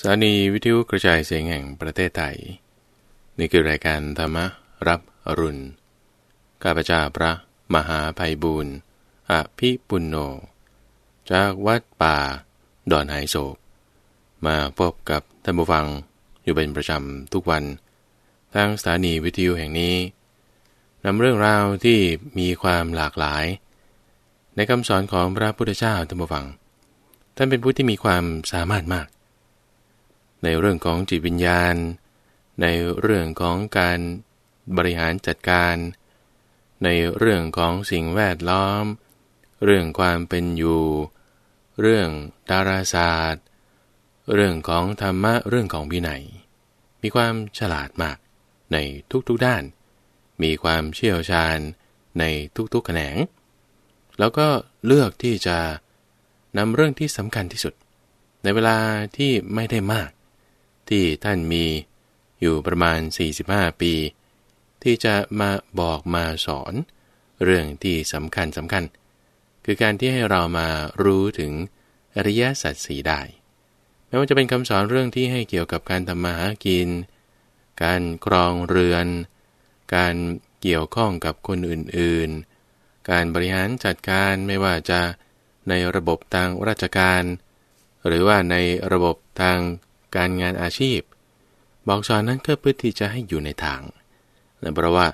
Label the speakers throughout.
Speaker 1: สถานีวิทยุกระจายเสียงแห่งประเทศไทย นี่คือรายการธรรมรับอรุณกาพเจ้าพระ มหาภัยบุญอภิปุณโญจากวัดป่าดอนไฮโศก มาพบกับท่านผู้ฟังอยู่เป็นประจำทุกวันทางสถานีวิทยุแห่งนี้นำเรื่องราวที่มีความหลากหลาย ในคำสอนของพระพุทธเจ้าท่านผู้ฟังท่านเป็นผู้ที่มีความสามารถมากในเรื่องของจิตวิญญาณ ในเรื่องของการบริหารจัดการ ในเรื่องของสิ่งแวดล้อม เรื่องความเป็นอยู่ เรื่องดาราศาสตร์ เรื่องของธรรมะ เรื่องของวินัย มีความฉลาดมากในทุกๆด้าน มีความเชี่ยวชาญในทุกๆแขนง แล้วก็เลือกที่จะนำเรื่องที่สำคัญที่สุด ในเวลาที่ไม่ได้มากที่ท่านมีอยู่ประมาณ 45 ปี ที่จะมาบอกมาสอน เรื่องที่สำคัญสำคัญ คือการที่ให้เรามารู้ถึงอริยสัจสีได้แม้ว่าจะเป็นคำสอนเรื่องที่ให้เกี่ยวกับการทำมาหากิน การครองเรือน การเกี่ยวข้องกับคนอื่นๆ การบริหารจัดการไม่ว่าจะในระบบทางราชการ หรือว่าในระบบทางการงานอาชีพบอกสอนนั้นก็เพื่อที่จะให้อยู่ในทางและเพราะว่า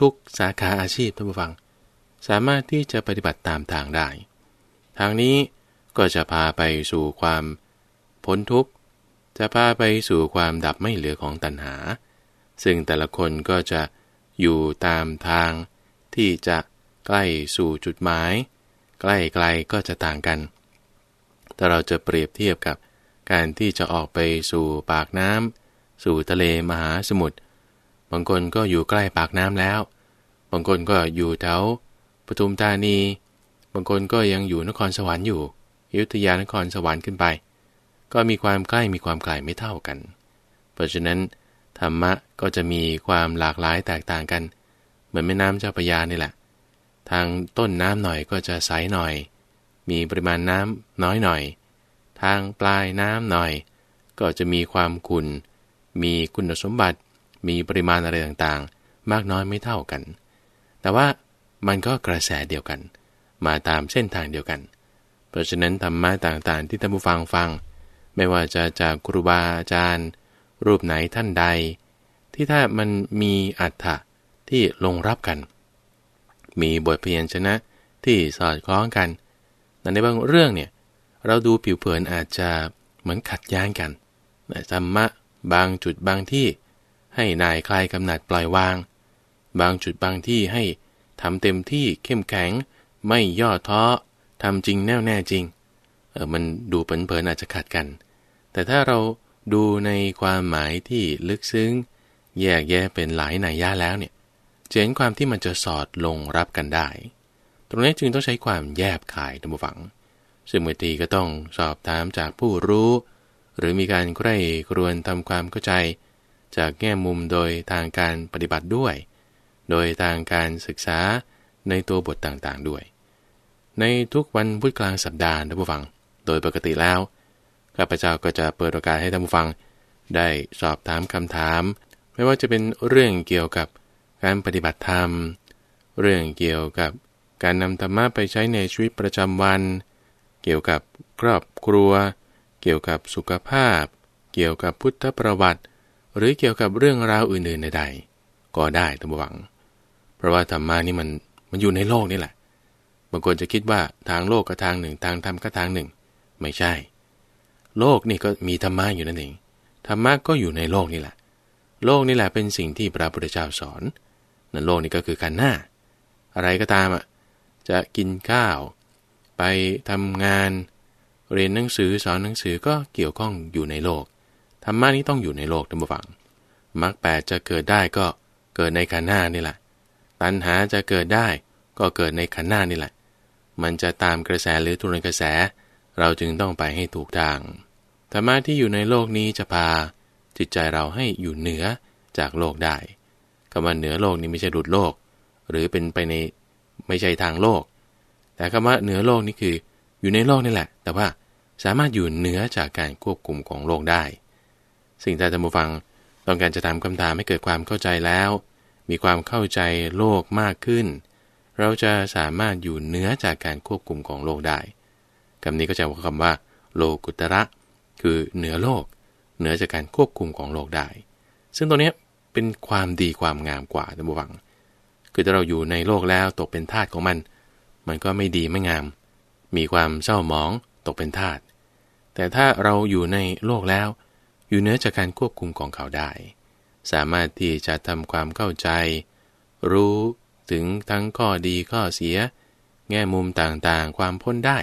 Speaker 1: ทุก ๆสาขาอาชีพท่านผู้ฟัง สามารถที่จะปฏิบัติตามทางได้ทางนี้ก็จะพาไปสู่ความพ้นทุกข์ จะพาไปสู่ความดับไม่เหลือของตัณหา ซึ่งแต่ละคนก็จะอยู่ตามทางที่จะใกล้สู่จุดหมาย ใกล้ไกลก็จะต่างกันแต่เราจะเปรียบเทียบกับการที่จะออกไปสู่ปากน้ำ สู่ทะเลมหาสมุทร บางคนก็อยู่ใกล้ปากน้ำแล้ว บางคนก็อยู่แถวปทุมธานี บางคนก็ยังอยู่นครสวรรค์อยู่อยุธยานครสวรรค์ขึ้นไป ก็มีความใกล้มีความไกล ไม่เท่ากัน เพราะฉะนั้นธรรมะก็จะมีความหลากหลายแตกต่างกัน เหมือนแม่น้ำเจ้าพระยานี่แหละ ทางต้นน้ำหน่อยก็จะใสหน่อย มีปริมาณน้ำน้อยหน่อยทางปลายน้ำหน่อย ก็จะมีความคุณ มีคุณสมบัติ มีปริมาณอะไรต่างๆ มากน้อยไม่เท่ากัน แต่ว่ามันก็กระแสเดียวกัน มาตามเส้นทางเดียวกัน เพราะฉะนั้นธรรมะต่างๆ ที่ท่านผู้ฟังฟัง ไม่ว่าจะจากครูบาอาจารย์ รูปไหนท่านใด ที่ถ้ามันมีอัตถะที่ลงรับกัน มีบทเพียนชนะที่สอดคล้องกัน แต่ในบางเรื่องเนี่ยเราดูผิวเผินอาจจะเหมือนขัดแย้งกันธรรมะบางจุดบางที่ให้นายคลายกำหนัดปล่อยวาง บางจุดบางที่ให้ทำเต็มที่เข้มแข็ง ไม่ย่อท้อทำจริงแน่วแน่จริงเออมันดูเผินๆอาจจะขัดกัน แต่ถ้าเราดูในความหมายที่ลึกซึ้ง แยกแยะเป็นหลายนัยยะแล้วเนี่ยจะเห็นความที่มันจะสอดลงรับกันได้ ตรงนี้จึงต้องใช้ความแยบขายดับฝังซึ่งบางทีก็ต้องสอบถามจากผู้รู้ หรือมีการใคร่ครวญทำความเข้าใจ จากแง่มุมโดยทางการปฏิบัติด้วย โดยทางการศึกษาในตัวบทต่างๆด้วย ในทุกวันพุธกลางสัปดาห์ท่านผู้ฟังโดยปกติแล้วข้าพเจ้าก็จะเปิดโอกาสให้ท่านผู้ฟัง ได้สอบถามคำถาม ไม่ว่าจะเป็นเรื่องเกี่ยวกับการปฏิบัติธรรม เรื่องเกี่ยวกับการนำธรรมะไปใช้ในชีวิตประจำวันเกี่ยวกับครอบครัว เกี่ยวกับสุขภาพ เกี่ยวกับพุทธประวัติ หรือเกี่ยวกับเรื่องราวอื่นๆใดๆก็ได้ตั้งหวัง เพราะว่าธรรมานี่มันมันอยู่ในโลกนี่แหละ บางคนจะคิดว่าทางโลกก็ทางหนึ่งทางธรรมก็ทางหนึ่ง ไม่ใช่ โลกนี่ก็มีธรรมะอยู่นั่นเอง ธรรมะก็อยู่ในโลกนี่แหละ โลกนี่แหละเป็นสิ่งที่พระพุทธเจ้าสอนนั่นโลกนี่ก็คือการหน้า อะไรก็ตามอ่ะ จะกินข้าวไปทำงานเรียนหนังสือสอนหนังสือก็เกี่ยวข้องอยู่ในโลก ธรรมะนี้ต้องอยู่ในโลกทัมงฝังมรรคแปดจะเกิดได้ก็เกิดในขันหน้านี่แหละตัณหาจะเกิดได้ก็เกิดในขันหน้านี่แหละ มันจะตามกระแสหรือทุนกระแส เราจึงต้องไปให้ถูกทาง ธรรมะที่อยู่ในโลกนี้จะพา จิตใจเราให้อยู่เหนือจากโลกได้คำว่าเหนือโลกนี้ไม่ใช่หลุดโลก หรือเป็นไปในไม่ใช่ทางโลกแต่คำว่าเหนือโลกนี่คืออยู่ในโลกนี่แหละ แต่ว่าสามารถอยู่เหนือจากการควบคุมของโลกได้ สิ่งที่ท่านผู้ฟังต้องการจะทำคำถามให้เกิดความเข้าใจแล้ว มีความเข้าใจโลกมากขึ้น เราจะสามารถอยู่เหนือจากการควบคุมของโลกได้คำนี้ก็จะว่าคำว่า โลกุตระคือเหนือโลกเหนือจากการควบคุมของโลกได้ซึ่งตรงนี้เป็นความดีความงามกว่าท่านผู้ฟังคือถ้าเราอยู่ในโลกแล้วตกเป็นทาสของมันมันก็ไม่ดีไม่งาม มีความเศร้าหมองตกเป็นทาสแต่ถ้าเราอยู่ในโลกแล้ว อยู่เนื้อจากการควบคุมของเขาได้ สามารถที่จะทำความเข้าใจ รู้ถึงทั้งข้อดีข้อเสีย แง่มุมต่างๆ ความพ้นได้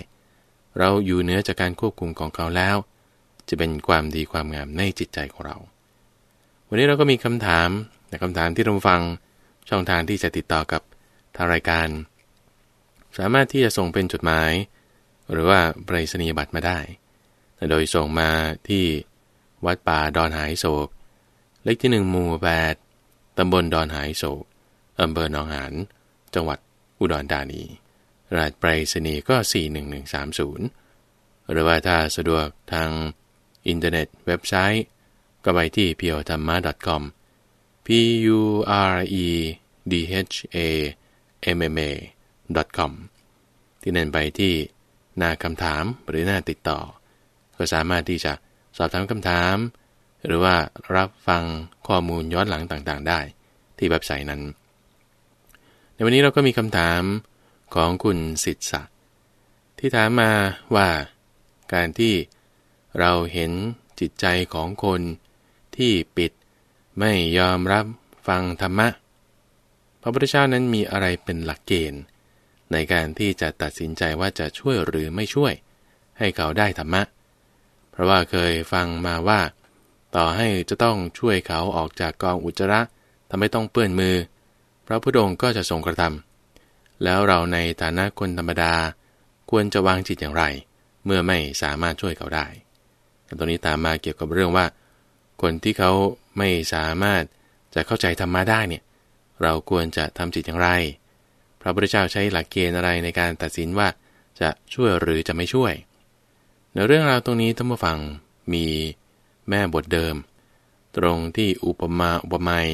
Speaker 1: เราอยู่เนื้อจากการควบคุมของเขาแล้ว จะเป็นความดีความงามในจิตใจของเรา วันนี้เราก็มีคำถามแต่คำถามที่เราฟัง ช่องทางที่จะติดต่อกับทางรายการสามารถที่จะส่งเป็นจดหมาย หรือว่าปรศนียบัตรมาได้ โดยส่งมาที่วัดป่าดอนหายโศก เลขที่หนึ่งหมู่แปดตำบลดอนหายโศกอำเภอหนองหานจังหวัดอุดรธานีรหัสไปรษณีย์ก็ 41130 หรือว่าถ้าสะดวกทางอินเทอร์เน็ตเว็บไซต์ก็ไปที่ p u r e t h a m m a .com p u r e d h a m m a .com ที่นั่นไปที่หน้าคำถามหรือหน้าติดต่อ ก็สามารถที่จะสอบถามคำถาม หรือว่ารับฟังข้อมูลย้อนหลังต่างๆ ได้ ที่แบบใสนั้น ในวันนี้เราก็มีคำถามของคุณสิทธะที่ถามมาว่า การที่เราเห็นจิตใจของคนที่ปิดไม่ยอมรับฟังธรรมะพระพุทธเจ้า นั้นมีอะไรเป็นหลักเกณฑ์ในการที่จะตัดสินใจว่าจะช่วยหรือไม่ช่วย ให้เขาได้ธรรมะ เพราะว่าเคยฟังมาว่า ต่อให้จะต้องช่วยเขาออกจากกองอุจจาระทำให้ต้องเปื้อนมือพระพุทธองค์ก็จะทรงกระทำแล้วเราในฐานะคนธรรมดาควรจะวางจิตอย่างไร เมื่อไม่สามารถช่วยเขาได้ตรงนี้ตามมาเกี่ยวกับเรื่องว่า คนที่เขาไม่สามารถ จะเข้าใจธรรมะได้เนี่ยเราควรจะทำจิตอย่างไรพระพุทธเจ้าใช้หลักเกณฑ์อะไรในการตัดสินว่าจะช่วยหรือจะไม่ช่วยในเรื่องราวตรงนี้ท่านผู้ฟังมีแม่บทเดิม ตรงที่อุปมาอุปไมย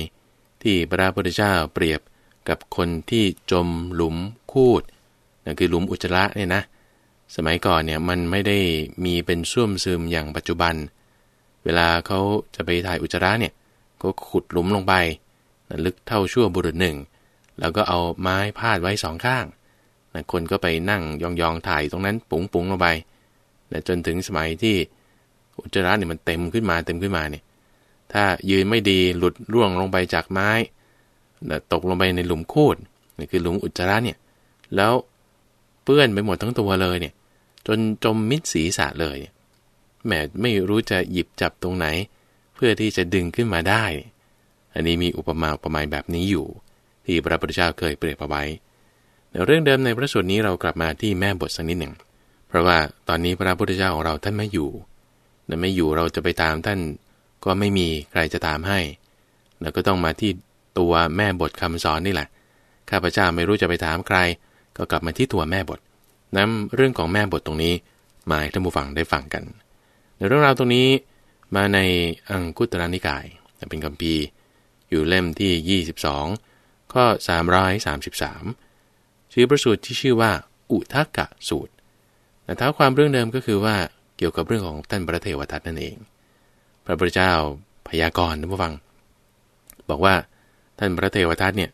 Speaker 1: ที่พระพุทธเจ้าเปรียบกับคนที่จมหลุมคูดนั่นคือหลุมอุจจาระเนี่ยนะ สมัยก่อนเนี่ยมันไม่ได้มีเป็นซ่วมซึมอย่างปัจจุบัน เวลาเขาจะไปถ่ายอุจจาระเนี่ยก็ขุดหลุมลงไป ลึกเท่าชั่วบุรุษหนึ่งแล้วก็เอาไม้พาดไว้สองข้างนะคนก็ไปนั่งยองๆถ่ายตรงนั้นปุ๋งๆลงไปนะจนถึงสมัยที่อุจจาระเนี่ยมันเต็มขึ้นมาเต็มขึ้นมาเนี่ย ถ้ายืนไม่ดีหลุดร่วงลงไปจากไม้นะตกลงไปในหลุมคูดนี่คือหลุมอุจจาระเนี่ย แล้วเปื้อนไปหมดทั้งตัวเลยเนี่ย จนจมมิดศีรษะเลยเยแหมไม่รู้จะหยิบจับตรงไหน เพื่อที่จะดึงขึ้นมาได้ อันนี้มีอุปมาอุปไมยแบบนี้อยู่ที่พระพุทธเจ้าเคยเปรียบเอาไว้เรื่องเดิมในพระสูตรนี้เรากลับมาที่แม่บทสักนิดหนึ่ง เพราะว่าตอนนี้พระพุทธเจ้าของเราท่านไม่อยู่แต่ไม่อยู่เราจะไปตามท่านก็ไม่มีใครจะตามให้ เราก็ต้องมาที่ตัวแม่บทคำสอนนี่แหละ ข้าพเจ้าไม่รู้จะไปถามใคร ก็กลับมาที่ตัวแม่บทน้นเรื่องของแม่บทตรงนี้มาให้ท่านผู้ฟังได้ฟังกัน ในเรื่องราวตรงนี้มาในอังคุตรนิกายเป็นคำพีอยู่เล่มที่ 22ข้อ333ชื่อประสูตรที่ชื่อว่าอุทกะสูตร แต่ท้าความเรื่องเดิมก็คือว่าเกี่ยวกับเรื่องของท่านพระเทวทัตนั่นเอง พระพุทธเจ้าพยากรณ์ท่านผู้ฟัง บอกว่าท่านพระเทวทัตเนี่ย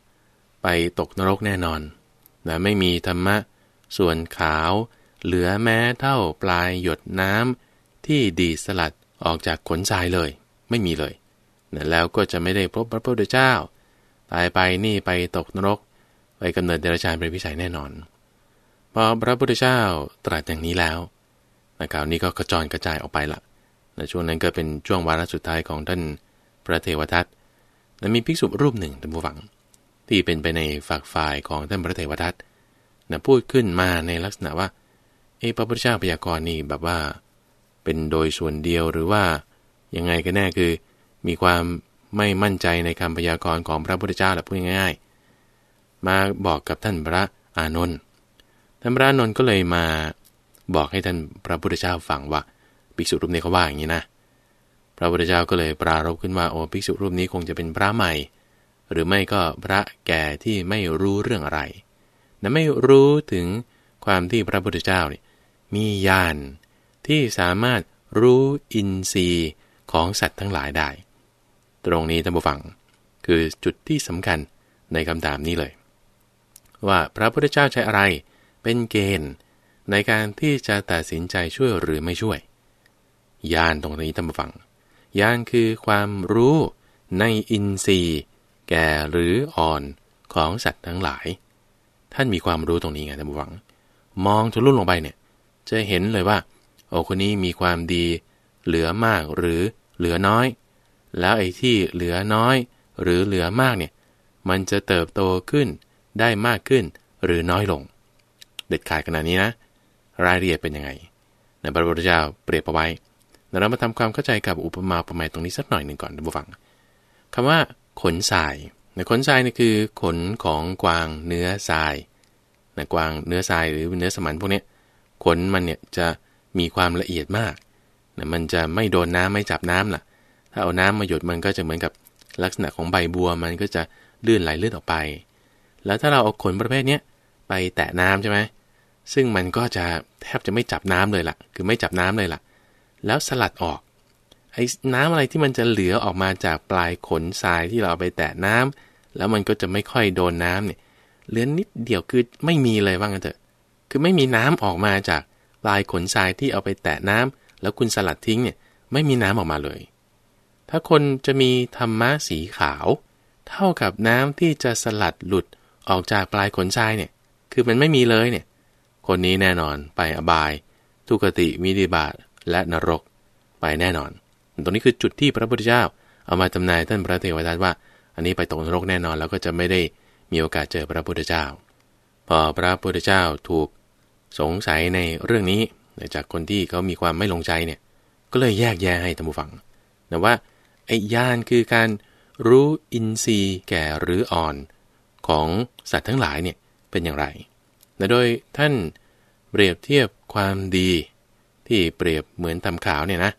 Speaker 1: ไปตกนรกแน่นอนแนะไม่มีธรรมะ ส่วนขาว เหลือแม้เท่าปลายหยดน้ำที่ดีสลัด ออกจากขนทรายเลย ไม่มีเลยนะแล้วก็จะไม่ได้พบพระพุทธเจ้าตายไปนี่ไปตกนรก ไปกำเนิดเดรัจฉานเป็นวิสัยแน่นอนพอพระพุทธเจ้าตรัสอย่างนี้แล้วนะครัาวนี้ก็กระจรกระจายออกไปละในช่วงนั้นก็เป็นช่วงวาระสุดท้ายของท่านพระเทวทัตะมีภิกษุรูปหนึ่งท่านผู้ฟัง ที่เป็นไปในฝักฝ่ายของท่านพระเทวทัตนะพูดขึ้นมาในลักษณะว่าเอพระพุทธเจ้าพยากรณ์นี่แบบว่าเป็นโดยส่วนเดียวหรือว่ายังไงก็แน่คือมีความไม่มั่นใจในคำพยากรณ์ของพระพุทธเจ้าแหละพูดง่าย ๆ มาบอกกับท่านพระอานนท์ ท่านพระอานนท์ก็เลยมาบอกให้ท่านพระพุทธเจ้าฟังว่าภิกษุรูปนี้เขาว่าอย่างนี้นะ พระพุทธเจ้าก็เลยปรารบขึ้นว่าโอ้ภิกษุรูปนี้คงจะเป็นพระใหม่ หรือไม่ก็พระแก่ที่ไม่รู้เรื่องอะไรนะไม่รู้ถึงความที่พระพุทธเจ้านี่มีญาณที่สามารถรู้อินทรีย์ของสัตว์ทั้งหลายได้ตรงนี้ท่านผู้ฟังคือจุดที่สำคัญในคำถามนี้เลย ว่าพระพุทธเจ้าใช้อะไรเป็นเกณฑ์ในการที่จะตัดสินใจช่วยหรือไม่ช่วยยานตรงนี้ท่านผู้ฟังยานคือความรู้ในอินทรีย์ แก่หรืออ่อนของสัตว์ทั้งหลาย ท่านมีความรู้ตรงนี้ไงท่านผู้ฟัง มองทะลุลงไปเนี่ยจะเห็นเลยว่า โอ้คนนี้มีความดีเหลือมากหรือเหลือน้อยแล้วไอ้ที่เหลือน้อยหรือเหลือมากเนี่ยมันจะเติบโตขึ้นได้มากขึ้นหรือน้อยลง เด็ดขาดขนาดนี้นะรายละเอียดเป็นยังไงในพระพุทธเจ้าเปรียบเอาไว้เรามาทำความเข้าใจกับอุปมาอุปไมยตรงนี้สักหน่อยหนึ่งก่อนท่านผู้ฟัง คำว่า ขนทรายในขนทรายนี่คือขนของกวางเนื้อทรายในกวางเนื้อทรายหรือเนื้อสมันพวกนี้ขนมันเนี่ยจะมีความละเอียดมากนมันจะไม่โดนน้ำไม่จับน้ำล่ะถ้าเอาน้ำมาหยดมันก็จะเหมือนกับลักษณะของใบบัวมันก็จะลื่นไหลลื่นออกไป แล้วถ้าเราเอาขนประเภทเนี้ยไปแตะน้ำใช่ไหม ซึ่งมันก็จะแทบจะไม่จับน้ำเลยละ่ะ คือไม่จับน้ำเลยละ่ะ แล้วสลัดออก ไอ้น้ำอะไรที่มันจะเหลือออกมาจากปลายขนทรายที่เราไปแตะน้ำ แล้วมันก็จะไม่ค่อยโดน น้ำเนี่ยเหลือนิดเดียวคือไม่มีเลยว่างั้นเถอะ คือไม่มีน้ำออกมาจากปลายขนทรายที่เอาไปแตะน้ำ แล้วคุณสลัดทิ้งเนี่ย ไม่มีน้ำออกมาเลยถ้าคนจะมีธรรมะสีขาว เท่ากับน้ำที่จะสลัดหลุดออกจากปลายขนทรายเนี่ยคือมันไม่มีเลยเนี่ยคนนี้แน่นอนไปอบาย ทุกติมิดิบาตและนรกไปแน่นอน ตรงนี้คือจุดที่พระพุทธเจ้า เอามาจำนายท่านพระเทวทัตว่าอันนี้ไปตกนรกแน่นอนแล้วก็จะไม่ได้มีโอกาสเจอพระพุทธเจ้าพอพระพุทธเจ้าถูกสงสัยในเรื่องนี้จากคนที่เขามีความไม่ลงใจเนี่ยก็เลยแยกแยะให้ท่านผู้ฟังนะว่าอ้ญาณคือการรู้อินทรีย์แก่หรืออ่อนของสัตว์ทั้งหลายเนี่ยเป็นอย่างไรและโดยท่านเปรียบเทียบความดีที่เปรียบเหมือนทำขาวเนี่ยนะ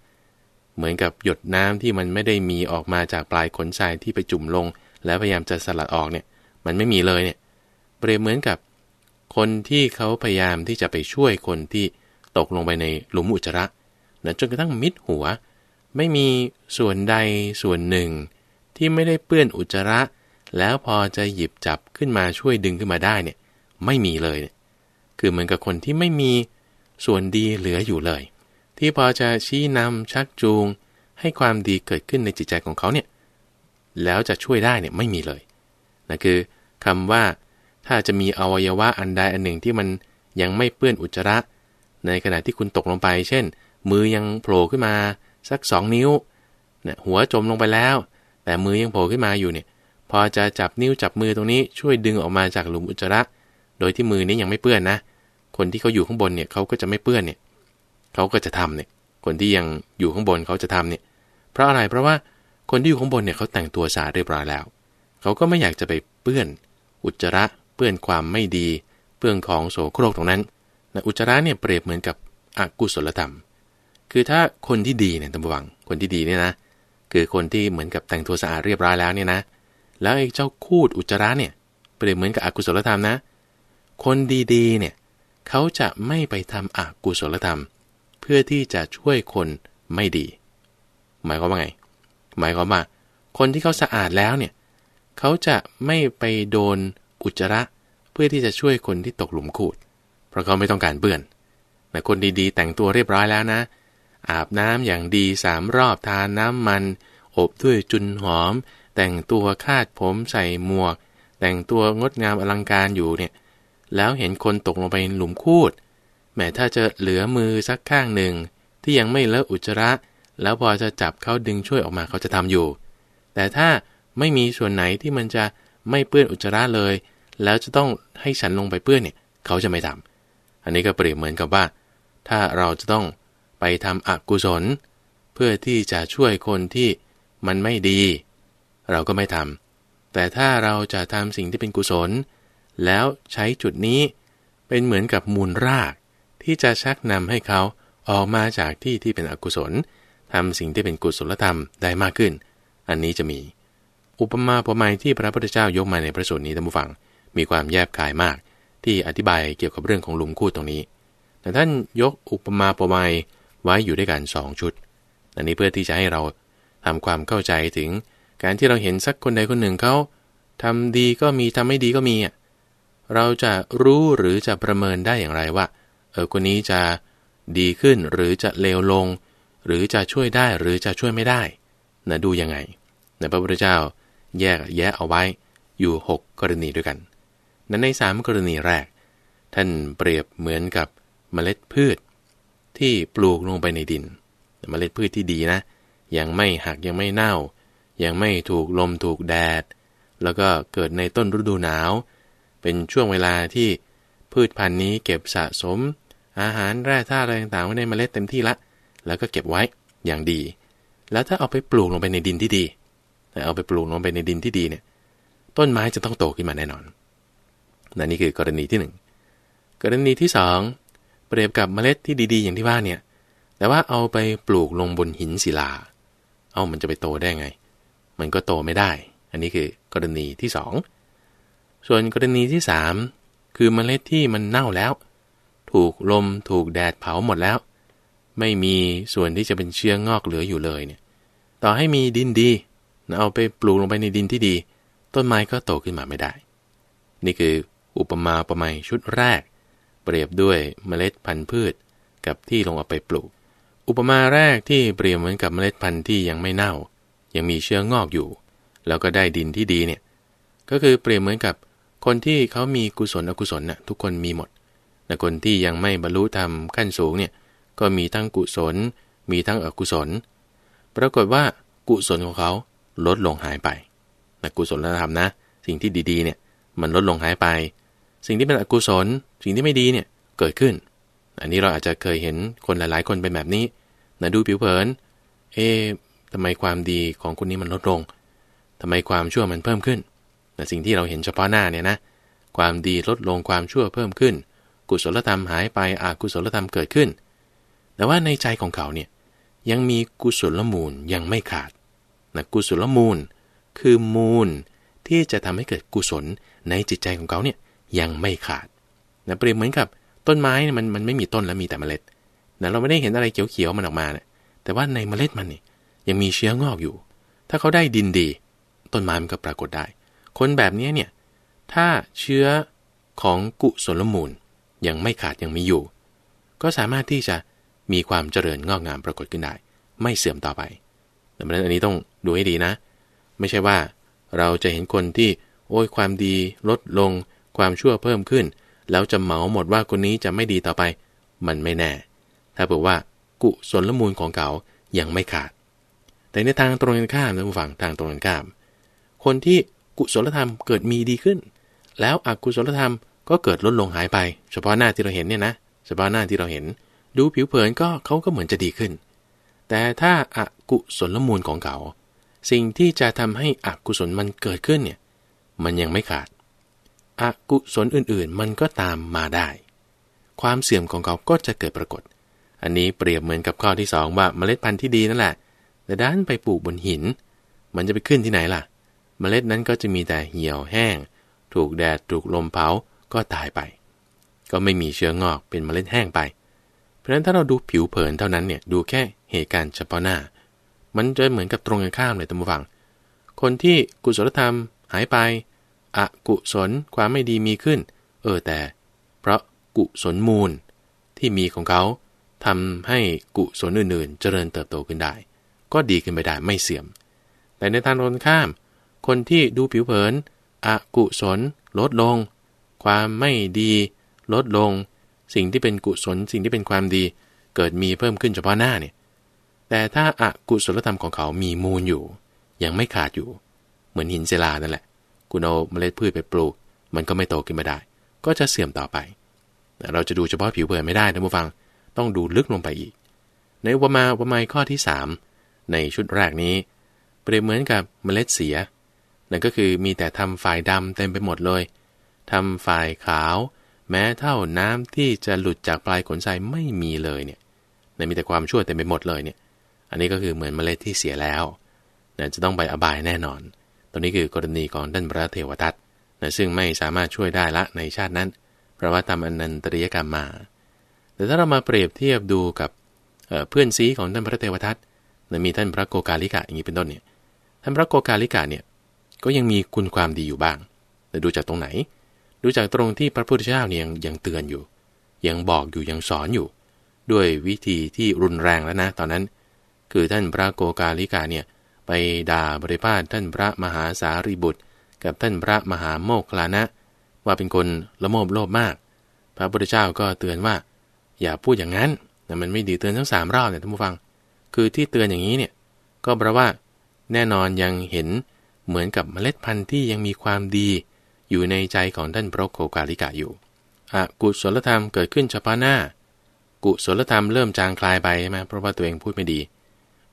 Speaker 1: เหมือนกับหยดน้ำที่มันไม่ได้มีออกมาจากปลายขนทรายที่ไปจุ่มลง แล้วพยายามจะสลัดออกเนี่ยมันไม่มีเลยเนี่ยเปรียบเหมือนกับคนที่เขาพยายามที่จะไปช่วยคนที่ตกลงไปในหลุมอุจจาระนะจนกระทั่งมิดหัวไม่มีส่วนใดส่วนหนึ่งที่ไม่ได้เปื้อนอุจจาระ แล้วพอจะหยิบจับขึ้นมาช่วยดึงขึ้นมาได้เนี่ยไม่มีเลย คือเหมือนกับคนที่ไม่มีส่วนดีเหลืออยู่เลย ที่พอจะชี้นำชักจูง ให้ความดีเกิดขึ้นในจิตใจของเขาเนี่ยแล้วจะช่วยได้เนี่ยไม่มีเลยนะคือคำว่าถ้าจะมีอวัยวะอันใดอันหนึ่งที่มันยังไม่เปื้อนอุจจาระในขณะที่คุณตกลงไป เช่น มือยังโผล่ขึ้นมาสักสองนิ้วเนี่ยหัวจมลงไปแล้ว แต่มือยังโผล่ขึ้นมาอยู่เนี่ยพอจะจับนิ้วจับมือตรงนี้ช่วยดึงออกมาจากหลุมอุจจาระโดยที่มือนี้ยังไม่เปื้อนนะ คนที่เขาอยู่ข้างบนเนี่ยเขาก็จะไม่เปื้อนเนี่ยเขาก็จะทำเนี่ยคนที่ยังอยู่ข้างบนเขาจะทำเนี่ยเพราะอะไรเพราะว่าคนที่อยู่ข้างบนเนี่ยเขาแต่งตัวสะอาดเรียบร้อยแล้วเขาก็ไม่อยากจะไปเปื้อนอุจจาระ เปื้อนความไม่ดีเปื้อนของโสโครกตรงนั้นนะอุจจาระเนี่ยเปรียบเหมือนกับอกุศลธรรมคือถ้าคนที่ดีเนี่ยตำรวังคนที่ดีเนี่ยนะคือคนที่เหมือนกับแต่งตัวสะอาดเรียบร้อยแล้วเนี่ยนะ แล้วไอ้เจ้าคูดอุจระเนี่ยเปรียบเหมือนกับอกุศลธรรมนะ คนดีๆเนี่ยเขาจะไม่ไปทำอกุศลธรรม เพื่อที่จะช่วยคนไม่ดี หมายความว่าไง หมายความว่า คนที่เขาสะอาดแล้วเนี่ยเขาจะไม่ไปโดนอุจระ เพื่อที่จะช่วยคนที่ตกหลุมขูดเพราะเขาไม่ต้องการเบื่อนแต่คนดีๆ แต่งตัวเรียบร้อยแล้วนะเอาบน้ำอย่างดีสามรอบทาน้ำมันอบด้วยจุนหอม แต่งตัวคาดผมใส่หมวก แต่งตัวงดงามอลังการอยู่เนี่ย แล้วเห็นคนตกลงไปหลุมคูด แม้ถ้าจะเหลือมือสักข้างหนึ่งที่ยังไม่เลอะอุจจาระ แล้วพอจะจับเขาดึงช่วยออกมาเขาจะทำอยู่ แต่ถ้าไม่มีส่วนไหนที่มันจะไม่เปื้อนอุจจาระเลย แล้วจะต้องให้ฉันลงไปเปื้อนเนี่ย เขาจะไม่ทำอันนี้ก็เปรียบเหมือนกับว่า ถ้าเราจะต้องไปทำอกุศลเพื่อที่จะช่วยคนที่มันไม่ดี เราก็ไม่ทำแต่ถ้าเราจะทำสิ่งที่เป็นกุศล แล้วใช้จุดนี้เป็นเหมือนกับมูลราก ที่จะชักนำให้เขาออกมาจากที่ที่เป็นอกุศลทำสิ่งที่เป็นกุศลธรรมได้มากขึ้น อันนี้จะมี อุปมาอุปไมยที่พระพุทธเจ้ายกมาในพระสูตรนี้ท่านผู้ฟัง มีความแยบกายมาก ที่อธิบายเกี่ยวกับเรื่องของลุมคู่ตรงนี้ แต่ท่านยกอุปมาอุปไมยไว้อยู่ด้วยกันสองชุด อันนี้เพื่อที่จะให้เราทำความเข้าใจถึงการที่เราเห็นสักคนใดคนหนึ่งเขาทำดีก็มีทำไม่ดีก็มี เราจะรู้หรือจะประเมินได้อย่างไรว่า เออคนนี้จะดีขึ้นหรือจะเลวลง หรือจะช่วยได้หรือจะช่วยไม่ได้นะดูยังไงนะพระพุทธเจ้าแยกแยะเอาไว้อยู่ 6 กรณีด้วยกัน นั้นใน3กรณีแรก ท่านเปรียบเหมือนกับเมล็ดพืชที่ปลูกลงไปในดิน เมล็ดพืชที่ดีนะ ยังไม่หักยังไม่เน่า ยังไม่ถูกลมถูกแดด แล้วก็เกิดในต้นฤดูหนาว เป็นช่วงเวลาที่พืชพันธุ์นี้เก็บสะสม อาหารแร่ธาตุอะไรต่างๆไว้ในเมล็ดเต็มที่ละ แล้วก็เก็บไว้อย่างดี แล้วถ้าเอาไปปลูกลงไปในดินที่ดีเอาไปปลูกลงไปในดินที่ดีเนี่ยต้นไม้จะต้องโตขึ้นมาแน่นอน นั่นนี่คือกรณีที่ 1 กรณีที่เปรียบกับเมล็ดที่ดีๆ อย่างที่ว่าเนี่ย แต่ว่าเอาไปปลูกลงบนหินศิลา เอามันจะไปโตได้ไง มันก็โตไม่ได้ อันนี้คือกรณีที่ 2 ส่วนกรณีที่ 3 คือเมล็ดที่มันเน่าแล้ว ถูกลมถูกแดดเผาหมดแล้ว ไม่มีส่วนที่จะเป็นเชื้องอกเหลืออยู่เลยเนี่ย ต่อให้มีดินดีเอาไปปลูกลงไปในดินที่ดี ต้นไม้ก็โตขึ้นมาไม่ได้ นี่คืออุปมาอุปไมยชุดแรกเปรียบด้วยเมล็ดพันธุ์พืช กับที่ลงเอาไปปลูก อุปมาแรกที่เปรียบเหมือนกับเมล็ดพันธุ์ที่ยังไม่เน่า ยังมีเชื้องอกอยู่ แล้วก็ได้ดินที่ดีเนี่ยก็คือเปรียบเหมือนกับคนที่เขามีกุศลอกุศลนะ่ะทุกคนมีหมด แต่คนที่ยังไม่บรรลุธรรมขั้นสูงเนี่ยก็มีทั้งกุศล มีทั้งอกุศลปรากฏว่ากุศลของเขาลดลงหายไปแต่กุศลธรรมนะ สิ่งที่ดีๆเนี่ยมันลดลงหายไปสิ่งที่เป็นอกุศล สิ่งที่ไม่ดีเนี่ยเกิดขึ้น อันนี้เราอาจจะเคยเห็นคนหลายๆ คนเป็นแบบนี้นะดูผิวเผิน เอ๊ทำไมความดีของคนนี้มันลดลง ทำไมความชั่วมันเพิ่มขึ้นนะสิ่งที่เราเห็นเฉพาะหน้าเนี่ยนะ ความดีลดลงความชั่วเพิ่มขึ้น กุศลธรรมหายไป อกุศลธรรมเกิดขึ้น แต่ว่าในใจของเขาเนี่ยยังมีกุศลมูลยังไม่ขาดนะกุศลมูลคือมูลที่จะทำให้เกิดกุศลในจิตใจของเขาเนี่ยยังไม่ขาดนะเปรียบเหมือนกับต้นไม้ มันมันไม่มีต้นแล้วมีแต่เมล็ดนะเราไม่ได้เห็นอะไรเขียวๆ มันออกมานะแต่ว่าในเมล็ดมันนี่ยังมีเชื้องอกอยู่ ถ้าเขาได้ดินดี ต้นไม้มันก็ปรากฏได้ คนแบบนี้เนี่ย ถ้าเชื้อของกุศลมูลยังไม่ขาดยังมีอยู่ ก็สามารถที่จะมีความเจริญงอกงามปรากฏขึ้นได้ ไม่เสื่อมต่อไปดังนั้นอันนี้ต้องดูให้ดีนะ ไม่ใช่ว่าเราจะเห็นคนที่โอ้ยความดีลดลงความชั่วเพิ่มขึ้น แล้วจะเหมาหมดว่าคนนี้จะไม่ดีต่อไป มันไม่แน่ ถ้าบอกว่า กุศลมูลของเขายังไม่ขาด แต่ในทางตรงกันข้ามนะผู้ฟังทางตรงกันข้าม คนที่กุศลธรรมเกิดมีดีขึ้น แล้วอกุศลธรรมก็เกิดลดลงหายไป เฉพาะหน้าที่เราเห็นเนี่ยนะ เฉพาะหน้าที่เราเห็น ดูผิวเผินก็เขาก็เหมือนจะดีขึ้น แต่ถ้าอากุศลมูลของเขาสิ่งที่จะทำให้อกุศลมันเกิดขึ้นเนี่ย มันยังไม่ขาดอกุศลอื่นๆมันก็ตามมาได้ ความเสื่อมของเขาก็จะเกิดปรากฏ อันนี้เปรียบเหมือนกับข้อที่สองว่าเมล็ดพันธุ์ที่ดีนั่นแหละแต่ด้านไปปลูกบนหิน มันจะไปขึ้นที่ไหนล่ะ เมล็ดนั้นก็จะมีแต่เหี่ยวแห้ง ถูกแดดถูกลมเผาก็ตายไป ก็ไม่มีเชื้องอกเป็นเมล็ดแห้งไป เพราะฉะนั้นถ้าเราดูผิวเผินเท่านั้นเนี่ย ดูแค่เหตุการณ์เฉพาะหน้า มันจะเหมือนกับตรงกันข้ามเลยตั้งฟัง คนที่กุศลธรรมหายไปอกุศลความไม่ดีมีขึ้น เออแต่ เพราะกุศลมูลที่มีของเขาทำให้กุศลอื่นๆ เจริญเติบโตขึ้นได้ ก็ดีขึ้นไปได้ไม่เสื่อมแต่ในทางตรงข้ามคนที่ดูผิวเผินอกุศลลดลง ความไม่ดี ลดลง สิ่งที่เป็นกุศลสิ่งที่เป็นความดีเกิดมีเพิ่มขึ้นเฉพาะหน้าเนี่ยแต่ถ้าอากุศลธรรมของเขามีมูลอยู่ ยังไม่ขาดอยู่ เหมือนหินเซลานั่นแหละคุณเอาเมล็ดพืชไปปลูก มันก็ไม่โตขึ้นมาได้ ก็จะเสื่อมต่อไป เราจะดูเฉพาะผิวเผินไม่ได้นะผู้ฟังต้องดูลึกลงไปอีก ในวมาวมายข้อที่ 3 ในชุดแรกนี้ เปรียบเหมือนกับเมล็ดเสีย นั่นก็คือมีแต่ทำฝ่ายดำเต็มไปหมดเลย ทำฝ่ายขาว แม้เท่าน้ำที่จะหลุดจากปลายขนทร้ไม่มีเลยเนี่ยในมีแต่ความชั่วเต็มไปหมดเลยเนี่ยอันนี้ก็คือเหมือนเมล็ดที่เสียแล้วจะต้องไปอบายแน่นอนตรงนี้คือกรณีของท่านพระเทวทัตนะซึ่งไม่สามารถช่วยได้ละในชาตินั้นเพราะว่าทำอนันตริยกรรมมา แต่ถ้าเรามาเปรียบเทียบดูกับเพื่อนซีของท่านพระเทวทัตนะมีท่านพระโกกาลิกะอย่างนี้เป็นต้นเนี่ยท่านพระโกกาลิกะเนี่ยก็ยังมีคุณความดีอยู่บ้าง แต่ดูจากตรงไหน ดูจากตรงที่พระพุทธเจ้าเนี่ยยังยังเตือนอยู่ยังบอกอยู่ ยังสอนอยู่ ด้วยวิธีที่รุนแรงแล้วนะตอนนั้น คือท่านพระโกกาลิกาเนี่ยไปด่าบริพาทท่านพระมหาสารีบุตร กับท่านพระมหาโมกขลานะว่าเป็นคนละโมบโลภมาก พระพุทธเจ้าก็เตือนว่า อย่าพูดอย่างนั้นนะมันไม่ดีเตือนทั้งสามรอบเนี่ยท่านผู้ฟัง คือที่เตือนอย่างนี้เนี่ยก็เพราะว่าแน่นอนยังเห็นเหมือนกับเมล็ดพันธุ์ที่ยังมีความดี อยู่ในใจของท่านพระโคกาลิกาอยู่อกุศลธรรมเกิดขึ้นเฉพาะหน้ากุศลธรรมเริ่มจางคลายไปใช่ไหมเพราะว่าตัวเองพูดไม่ดี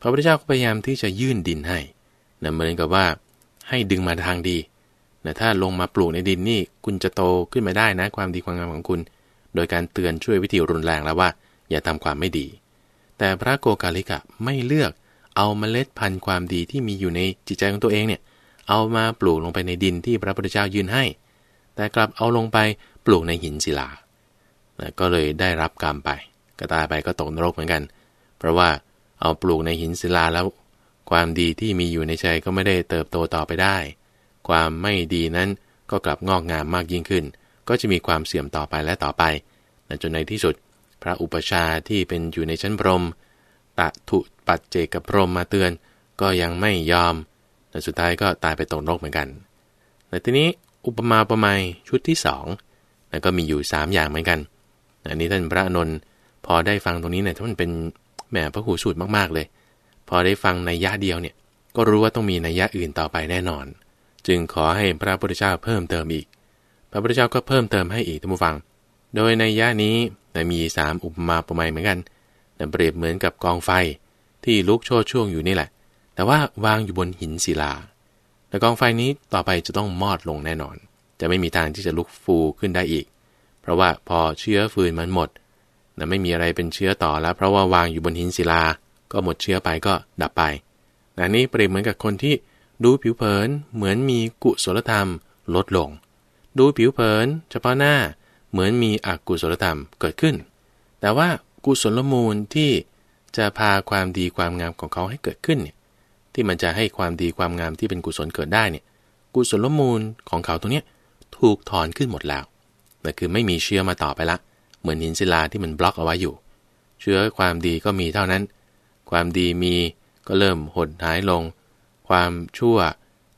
Speaker 1: พระพุทธเจ้าก็พยายามที่จะยื่นดินให้นะเหมือนกับว่าให้ดึงมาทางดีนะถ้าลงมาปลูกในดินนี่คุณจะโตขึ้นมาได้นะความดีความงามของคุณ โดยการเตือนช่วยวิธีรุนแรงแล้วว่า อย่าทำความไม่ดี แต่พระโกกาลิกะไม่เลือกเอาเมล็ดพันธุ์ความดีที่มีอยู่ในจิตใจของตัวเองเนี่ยเอามาปลูกลงไปในดินที่พระพุทธเจ้ายื่นให้ แต่กลับเอาลงไปปลูกในหินศิลานะก็เลยได้รับกรรมไป กระตายไปก็ตกนรกเหมือนกัน เพราะว่าเอาปลูกในหินศิลาแล้ว ความดีที่มีอยู่ในใจก็ไม่ได้เติบโตต่อไปได้ ความไม่ดีนั้นก็กลับงอกงามมากยิ่งขึ้น ก็จะมีความเสื่อมต่อไปและต่อไป จนในที่สุด พระอุปชาที่เป็นอยู่ในชั้นพรม ตะถุ ปัจเจกพรมมาเตือน ก็ยังไม่ยอมแต่สุดท้ายก็ตายไปตกนรกเหมือนกันแต่ทีนี้อุปมาประมมยชุดที่สองก็มีอยู่3อย่างเหมือนกัน อันนี้ท่านพระนนท์พอได้ฟังตรงนี้เนี่ยท่านเป็นแหมพระหูสูตรมาก ๆ เลย พอได้ฟังในยะเดียวเนี่ย ก็รู้ว่าต้องมีในยะอื่นต่อไปแน่นอน จึงขอให้พระพุทธเจ้าเพิ่มเติมอีก พระพุทธเจ้าก็เพิ่มเติมให้อีกท่านผู้ฟัง โดยในยะนี้มีสามอุปมาประมาเหมือนกันเปรียบเหมือนกับกองไฟที่ลุกโชนช่วงอยู่นี่แหละ แต่ว่าวางอยู่บนหินศิลาแต่กองไฟนี้ต่อไปจะต้องมอดลงแน่นอน จะไม่มีทางที่จะลุกฟูขึ้นได้อีก เพราะว่าพอเชื้อฟืนมันหมดนะไม่มีอะไรเป็นเชื้อต่อแล้ว เพราะว่าวางอยู่บนหินศิลา ก็หมดเชื้อไปก็ดับไปนะนี่เปรียบเหมือนกับคนที่ดูผิวเผินเหมือนมีกุศลธรรมลดลง ดูผิวเผิน เฉพาะหน้าเหมือนมีอกุศลธรรมเกิดขึ้น แต่ว่ากุศลมูลที่จะพาความดีความงามของเขาให้เกิดขึ้นเนี่ยที่มันจะให้ความดีความงามที่เป็นกุศลเกิดได้เนี่ย กุศลมูลของเขาตรงนี้ถูกถอนขึ้นหมดแล้วนั่นคือไม่มีเชื้อมาต่อไปละเหมือนหินศิลาที่มันบล็อกเอาไว้อยู่ เชื้อความดีก็มีเท่านั้น ความดีมีก็เริ่มหดหายลง ความชั่ว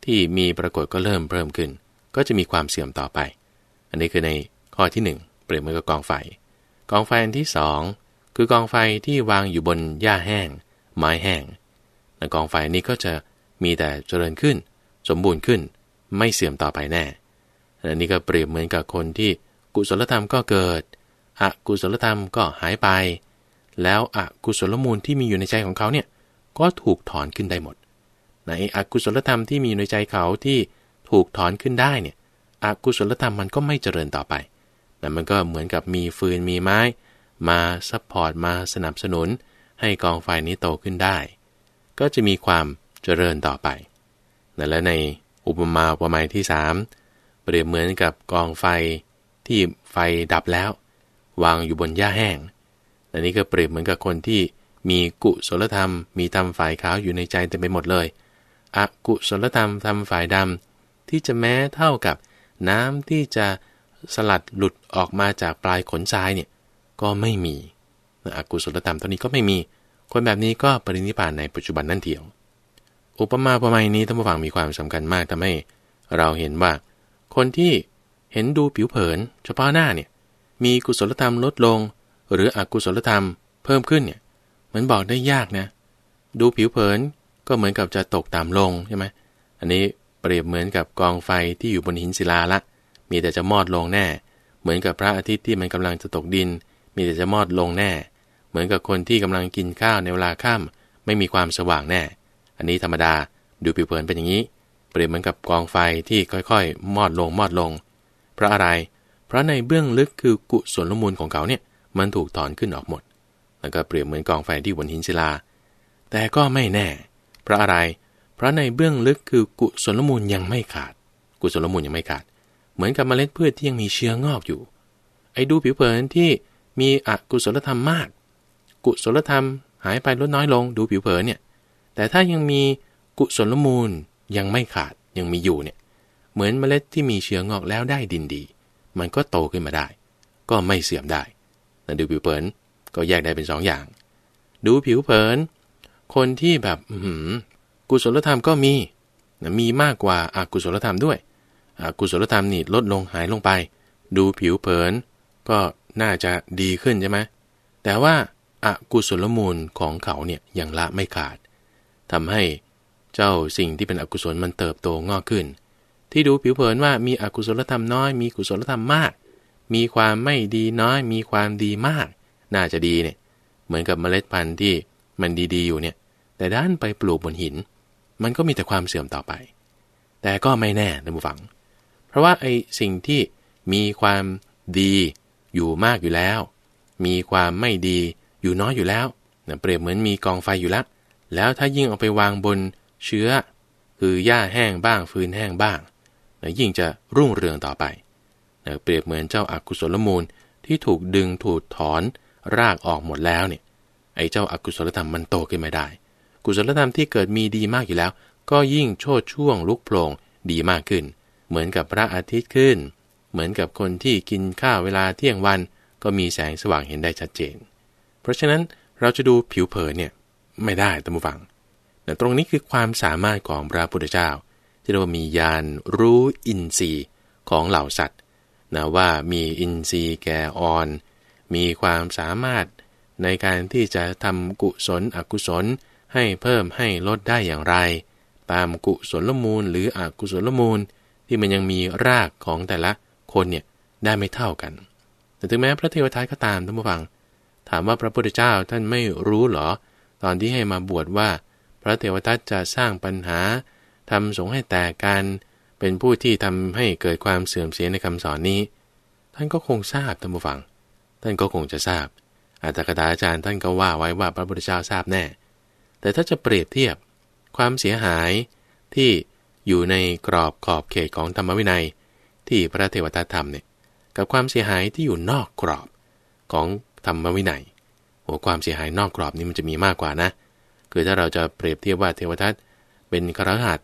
Speaker 1: ที่มีปรากฏก็เริ่มเพิ่มขึ้น ก็จะมีความเสื่อมต่อไป อันนี้คือในข้อที่ 1 เปรียบเหมือนกับกองไฟ กองไฟอันที่2คือกองไฟที่วางอยู่บนหญ้าแห้ง ไม้แห้งแต่กองไฟนี้ก็จะมีแต่เจริญขึ้น สมบูรณ์ขึ้นไม่เสื่อมต่อไปแน่ อันนี้ก็เปรียบเหมือนกับคนที่กุศลธรรมก็เกิดอกุศลธรรมก็หายไป แล้วอกุศลมูล ที่มีอยู่ในใจของเขาเนี่ยก็ถูกถอนขึ้นได้หมด ในอกุศลธรรมที่มีอยู่ในใจเขาที่ถูกถอนขึ้นได้เนี่ยอกุศลธรรมมันก็ไม่เจริญต่อไป แต่มันก็เหมือนกับมีฟืนมีไม้ มาซัพพอร์ตมาสนับสนุน ให้กองไฟนี้โตขึ้นได้ ก็จะมีความเจริญต่อไป และในอุปมาอุปไมยที่ 3 เปรียบเหมือนกับกองไฟที่ไฟดับแล้ววางอยู่บนหญ้าแห้งอันนี้ก็เปรียบเหมือนกับคนที่มีกุศลธรรม มีธรรมฝ่ายขาวอยู่ในใจเต็มไปหมดเลยอกุศลธรรมธรรมฝ่ายดำที่จะแม้เท่ากับน้ำที่จะสลัดหลุดออกมาจากปลายขนทรายเนี่ยก็ไม่มีอกุศลธรรมตอนนี้ก็ไม่มี คนแบบนี้ก็ปรินิพานในปัจจุบันนั่นเทียว อุปมาอุปไมยนี้ท่านผู้ฟังมีความสำคัญมากทำให้เราเห็นว่าคนที่เห็นดูผิวเผินเฉพาะหน้าเนี่ยมีกุศลธรรมลดลง หรืออกุศลธรรมเพิ่มขึ้นเนี่ยมันบอกได้ยากนะดูผิวเผินก็เหมือนกับจะตกต่ำลงใช่ไหมอันนี้เปรียบเหมือนกับกองไฟที่อยู่บนหินศิลาละ มีแต่จะมอดลงแน่ เหมือนกับพระอาทิตย์ที่มันกำลังจะตกดิน มีแต่จะมอดลงแน่ เหมือนกับคนที่กำลังกินข้าวในเวลาค่ำไม่มีความสว่างแน่ อันนี้ธรรมดาดูผิวเผินเป็นอย่างนี้ เปรียบเหมือนกับกองไฟที่ค่อยๆ มอดลงมอดลงเพราะอะไรเพราะในเบื้องลึกคือกุศลมูลของเขาเนี่ยมันถูกถอนขึ้นออกหมดแล้วก็เปรียบเหมือนกองไฟที่บนหินศิลา แต่ก็ไม่แน่เพราะอะไรเพราะในเบื้องลึกคือกุศลมูลยังไม่ขาด กุศลมูลยังไม่ขาด เหมือนกับเมล็ดพืชที่ยังมีเชื้องอกอยู่ ไอ้ดูผิวเผินที่มีอกุศลธรรมมาก กุศลธรรมหายไปลดน้อยลงดูผิวเผินเนี่ย แต่ถ้ายังมีกุศลมูลยังไม่ขาดยังมีอยู่เนี่ย เหมือนเมล็ดที่มีเชื้องอกแล้วได้ดินดีมันก็โตขึ้นมาได้ ก็ไม่เสื่อมได้นั่ดูผิวเผินก็แยกได้เป็น 2ออย่าง ดูผิวเผินคนที่แบบหืมกุศลธรรมก็มี มีมากกว่าอากุศลธรรมด้วยอกุศลธรรมนี่ลดลงหายลงไป ดูผิวเผินก็น่าจะดีขึ้นใช่ไหม แต่ว่าอากุศลมูลของเขาเนี่ยยังละไม่ขาด ทำให้เจ้าสิ่งที่เป็นอกุศลมันเติบโตงอกขึ้นที่ดูผิวเผินว่ามีอกุศลธรรมน้อย มีกุศลธรรมมาก มีความไม่ดีน้อย มีความดีมาก น่าจะดีเนี่ยเหมือนกับเมล็ดพันธุ์ที่มันดีๆอยู่เนี่ย แต่ด้านไปปลูกบนหิน มันก็มีแต่ความเสื่อมต่อไป แต่ก็ไม่แน่นบุฟัง เพราะว่าไอ้สิ่งที่มีความดีอยู่มากอยู่แล้ว มีความไม่ดีอยู่น้อยอยู่แล้ว เปรียบเหมือนมีกองไฟอยู่ละแล้วถ้ายิ่งเอาไปวางบนเชื้อคือหญ้าแห้งบ้าง ฟืนแห้งบ้างนะยิ่งจะรุ่งเรืองต่อไปนะเปรียบเหมือนเจ้าอากุศลมูลที่ถูกดึงถูกถอน รากออกหมดแล้วเนี่ย ไอ้เจ้าอากุศลธรรมมันโตขึ้นไม่ได้ กุศลธรรมที่เกิดมีดีมากอยู่แล้ว ก็ยิ่งโชดช่วงลุกโผล่ดีมากขึ้น เหมือนกับพระอาทิตย์ขึ้น เหมือนกับคนที่กินข้าวเวลาเที่ยงวันก็มีแสงสว่างเห็นได้ชัดเจน เพราะฉะนั้นเราจะดูผิวเผินเนี่ยไม่ได้ตัมบฟังแต่ตรงนี้คือความสามารถของพระพุทธเจ้าที่เรียกว่ามียานรู้อินทรีย์ของเหล่าสัตว์นะว่ามีอินทรีย์แก่อ่อน มีความสามารถในการที่จะทำกุศลอกุศลให้เพิ่มให้ลดได้อย่างไร ตามกุศลมูล หรืออกุศลมูลที่มันยังมีรากของแต่ละคนเนี่ยได้ไม่เท่ากันแต่ถึงแม้พระเทวทัตก็ตามท่านผู้ฟัง ถามว่าพระพุทธเจ้าท่านไม่รู้หรอตอนที่ให้มาบวชว่าพระเทวทัตจะสร้างปัญหาทำสงให้แตกกันเป็นผู้ที่ทำให้เกิดความเสื่อมเสียในคำสอนนี้ ท่านก็คงทราบท่านผู้ฟังท่านก็คงจะทราบ อัตถกถาอาจารย์ท่านก็ว่าไว้ว่าพระพุทธเจ้าทราบแน่ แต่ถ้าจะเปรียบเทียบความเสียหายที่อยู่ในกรอบขอบเขตของธรรมวินัยที่พระเทวทัธรรมเนี่ยกับความเสียหายที่อยู่นอกกรอบของธรรมวินัยโอ้ความเสียหายนอกกรอบนี้มันจะมีมากกว่านะ คือถ้าเราจะเปรียบเทียบว่าเทวทัตเป็นครหัส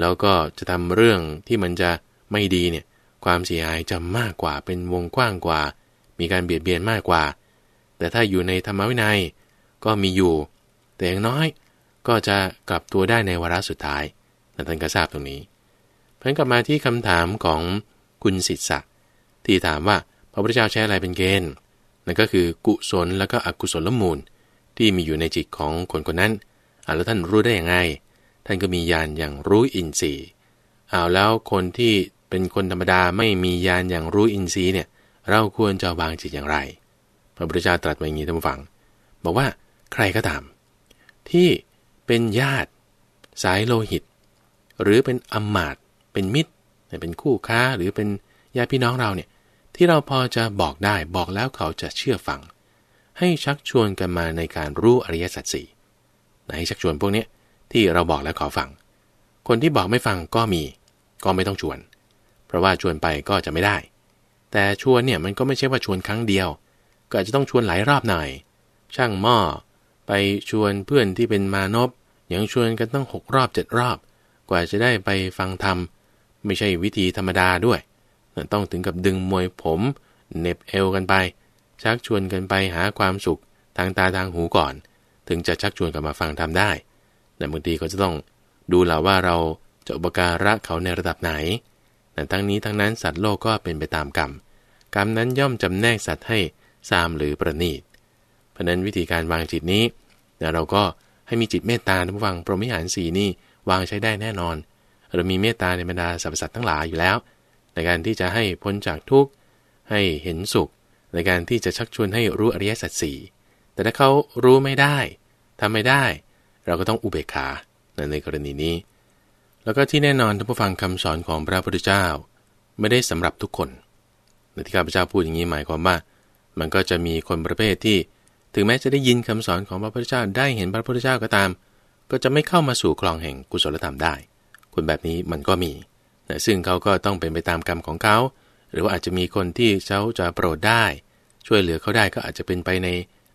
Speaker 1: แล้วก็จะทำเรื่องที่มันจะไม่ดีเนี่ยความเสียหายจะมากกว่า เป็นวงกว้างกว่า มีการเบียดเบียนมากกว่า แต่ถ้าอยู่ในธรรมวินัย ก็มีอยู่ แต่อย่างน้อยก็จะกลับตัวได้ในวาระสุดท้าย นั่นท่านก็ทราบตรงนี้ เพิ่งกลับมาที่คำถามของคุณสิทธะที่ถามว่าพระพุทธเจ้าใช้อะไรเป็นเกณฑ์นั่นก็คือกุศลแล้วก็อกุศลลมูล ที่มีอยู่ในจิตของคนคนนั้นแล้วท่านรู้ได้อย่างไงท่านก็มีญาณอย่างรู้อินทรีย์ เอาแล้วคนที่เป็นคนธรรมดาไม่มีญาณอย่างรู้อินทรีย์เนี่ย เราควรจะวางจิตอย่างไร พระพุทธเจ้าตรัสไว้อย่างนี้ท่านฟัง บอกว่าใครก็ตาม ที่เป็นญาติ สายโลหิต หรือเป็นอมาตเป็นมิตร เป็นคู่ค้าหรือเป็นญาติพี่น้องเราเนี่ยที่เราพอจะบอกได้บอกแล้วเขาจะเชื่อฟัง ให้ชักชวนกันมาในการรู้อริยสัจสี่ให้ชักชวนพวกนี้ที่เราบอกแล้วขอฟัง คนที่บอกไม่ฟังก็มี ก็ไม่ต้องชวน เพราะว่าชวนไปก็จะไม่ได้ แต่ชวนเนี่ย มันก็ไม่ใช่ว่าชวนครั้งเดียว ก็อาจจะต้องชวนหลายรอบหน่อย ช่างหม้อ ไปชวนเพื่อนที่เป็นมานบ อย่างชวนกันตั้งหกรอบเจ็ดรอบ กว่าจะได้ไปฟังธรรม ไม่ใช่วิธีธรรมดาด้วย ต้องถึงกับดึงมวยผม เน็บเอวกันไป ชักชวนกันไปหาความสุขทางตาทางหูก่อน ถึงจะชักชวนกันมาฟังธรรมได้แต่บางทีเขาจะต้องดูแลว่าเราจะอุปการะเขาในระดับไหน แต่ทั้งนี้ทั้งนั้นสัตว์โลกก็เป็นไปตามกรรมกรรมนั้นย่อมจำแนกสัตว์ให้ซามหรือประณีต เพราะนั้นวิธีการวางจิตนี้เราก็ให้มีจิตเมตตาทุกวังพรหมิหารสีนี่วางใช้ได้แน่นอน เรา มีเมตตาในบรรดาสรรพสัตว์ทั้งหลายอยู่แล้ว ในการที่จะให้พ้นจากทุกข์ให้เห็นสุข ในการที่จะชักชวนให้รู้อริยสัจสี่แต่ถ้าเขารู้ไม่ได้ ทำไม่ได้เราก็ต้องอุเบกขาในกรณีนี้ แล้วก็ที่แน่นอนท่านผู้ฟังคำสอนของพระพุทธเจ้า ไม่ได้สำหรับทุกคนในที่ข้าพเจ้าพูดอย่างนี้หมายความว่า มันก็จะมีคนประเภทที่ ถึงแม้จะได้ยินคำสอนของพระพุทธเจ้าได้เห็นพระพุทธเจ้าก็ตาม ก็จะไม่เข้ามาสู่คลองแห่งกุศลธรรมได้ คนแบบนี้มันก็มีแต่ซึ่งเขาก็ต้องเป็นไปตามกรรมของเขาหรือว่าอาจจะมีคนที่เขาจะโปรดได้ ช่วยเหลือเขาได้ก็อาจจะเป็นไปใน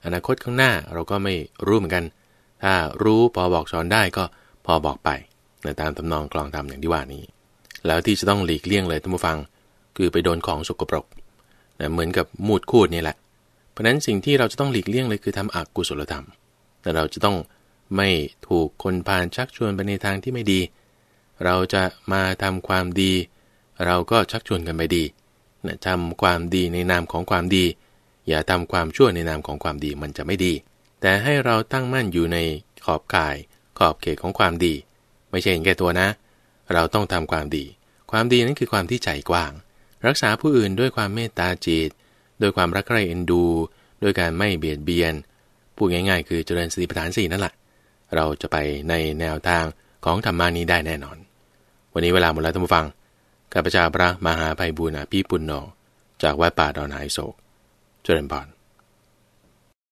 Speaker 1: อนาคตข้างหน้าเราก็ไม่รู้เหมือนกันถ้ารู้พอบอกสอนได้ก็พอบอกไปตามตำนองกลองทำอย่างที่ว่านี้ แล้วที่จะต้องหลีกเลี่ยงเลยท่านผู้ฟัง คือไปโดนของสกปรกนะเหมือนกับมูดคูดนี่แหละ เพราะนั้นสิ่งที่เราจะต้องหลีกเลี่ยงเลยคือทำอกุศลธรรม แต่เราจะต้องไม่ถูกคนพาลชักชวนไปในทางที่ไม่ดี เราจะมาทำความดี เราก็ชักชวนกันไปดีนะทำความดีในนามของความดี อย่าทำความชั่วในนามของความดีมันจะไม่ดีแต่ให้เราตั้งมั่นอยู่ในขอบกายขอบเขตของความดี ไม่ใช่เห็นแก่ตัวนะ เราต้องทำความดี ความดีนั้นคือความที่ใจกว้าง รักษาผู้อื่นด้วยความเมตตาจิตด้วยความรักใคร่เอ็นดูด้วยการไม่เบียดเบียนพูดง่ายๆ คือเจริญสติปัฏฐานสี่นั่นแหละเราจะไปในแนวทางของธรรมานี้ได้แน่นอน วันนี้เวลาหมดแล้วท่านผู้ฟังข้าพเจ้าพระมหาภัยบุญอาภีปุณโญจากวัดป่าดอนายโศก เจริญพร